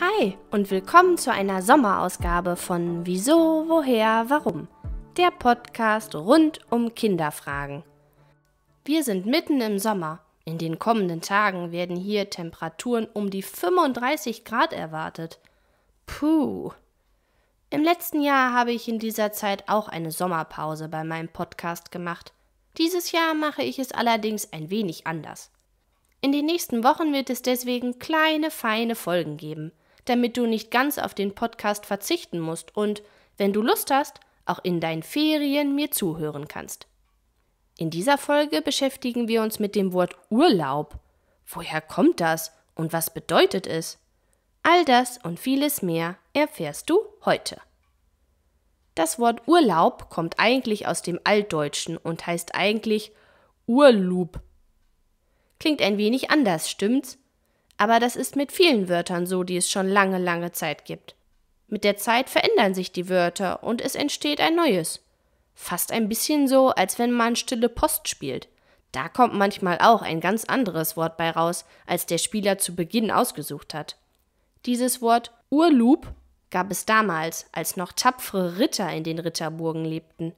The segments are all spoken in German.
Hi und willkommen zu einer Sommerausgabe von Wieso, Woher, Warum, der Podcast rund um Kinderfragen. Wir sind mitten im Sommer. In den kommenden Tagen werden hier Temperaturen um die 35 Grad erwartet. Puh. Im letzten Jahr habe ich in dieser Zeit auch eine Sommerpause bei meinem Podcast gemacht. Dieses Jahr mache ich es allerdings ein wenig anders. In den nächsten Wochen wird es deswegen kleine, feine Folgen geben damit du nicht ganz auf den Podcast verzichten musst und, wenn du Lust hast, auch in deinen Ferien mir zuhören kannst. In dieser Folge beschäftigen wir uns mit dem Wort Urlaub. Woher kommt das und was bedeutet es? All das und vieles mehr erfährst du heute. Das Wort Urlaub kommt eigentlich aus dem Altdeutschen und heißt eigentlich Urlub. Klingt ein wenig anders, stimmt's? Aber das ist mit vielen Wörtern so, die es schon lange, lange Zeit gibt. Mit der Zeit verändern sich die Wörter und es entsteht ein neues. Fast ein bisschen so, als wenn man stille Post spielt. Da kommt manchmal auch ein ganz anderes Wort bei raus, als der Spieler zu Beginn ausgesucht hat. Dieses Wort Urlub gab es damals, als noch tapfere Ritter in den Ritterburgen lebten.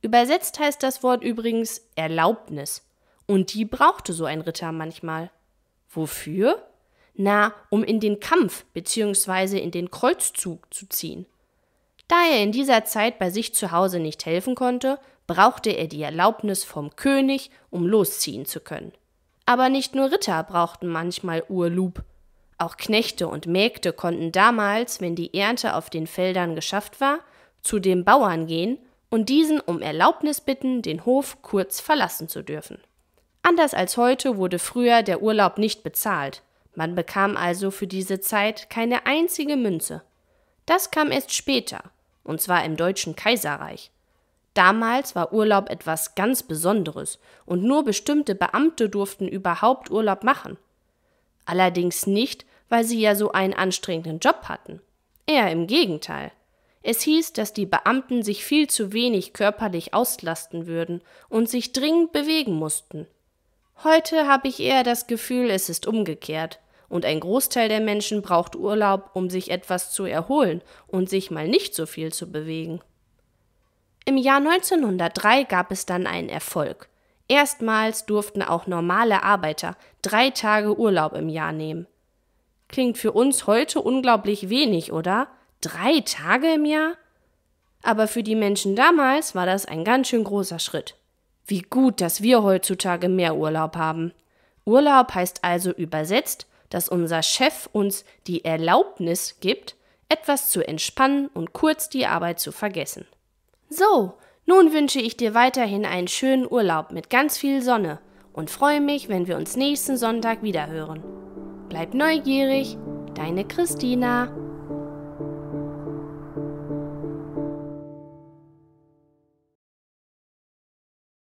Übersetzt heißt das Wort übrigens Erlaubnis. Und die brauchte so ein Ritter manchmal. Wofür? Na, um in den Kampf bzw. in den Kreuzzug zu ziehen. Da er in dieser Zeit bei sich zu Hause nicht helfen konnte, brauchte er die Erlaubnis vom König, um losziehen zu können. Aber nicht nur Ritter brauchten manchmal Urlub. Auch Knechte und Mägde konnten damals, wenn die Ernte auf den Feldern geschafft war, zu dem Bauern gehen und diesen um Erlaubnis bitten, den Hof kurz verlassen zu dürfen. Anders als heute wurde früher der Urlaub nicht bezahlt, man bekam also für diese Zeit keine einzige Münze. Das kam erst später, und zwar im Deutschen Kaiserreich. Damals war Urlaub etwas ganz Besonderes und nur bestimmte Beamte durften überhaupt Urlaub machen. Allerdings nicht, weil sie ja so einen anstrengenden Job hatten. Eher im Gegenteil. Es hieß, dass die Beamten sich viel zu wenig körperlich auslasten würden und sich dringend bewegen mussten. Heute habe ich eher das Gefühl, es ist umgekehrt. Und ein Großteil der Menschen braucht Urlaub, um sich etwas zu erholen und sich mal nicht so viel zu bewegen. Im Jahr 1903 gab es dann einen Erfolg. Erstmals durften auch normale Arbeiter drei Tage Urlaub im Jahr nehmen. Klingt für uns heute unglaublich wenig, oder? Drei Tage im Jahr? Aber für die Menschen damals war das ein ganz schön großer Schritt. Wie gut, dass wir heutzutage mehr Urlaub haben. Urlaub heißt also übersetzt dass unser Chef uns die Erlaubnis gibt, etwas zu entspannen und kurz die Arbeit zu vergessen. So, nun wünsche ich dir weiterhin einen schönen Urlaub mit ganz viel Sonne und freue mich, wenn wir uns nächsten Sonntag wiederhören. Bleib neugierig, deine Christina.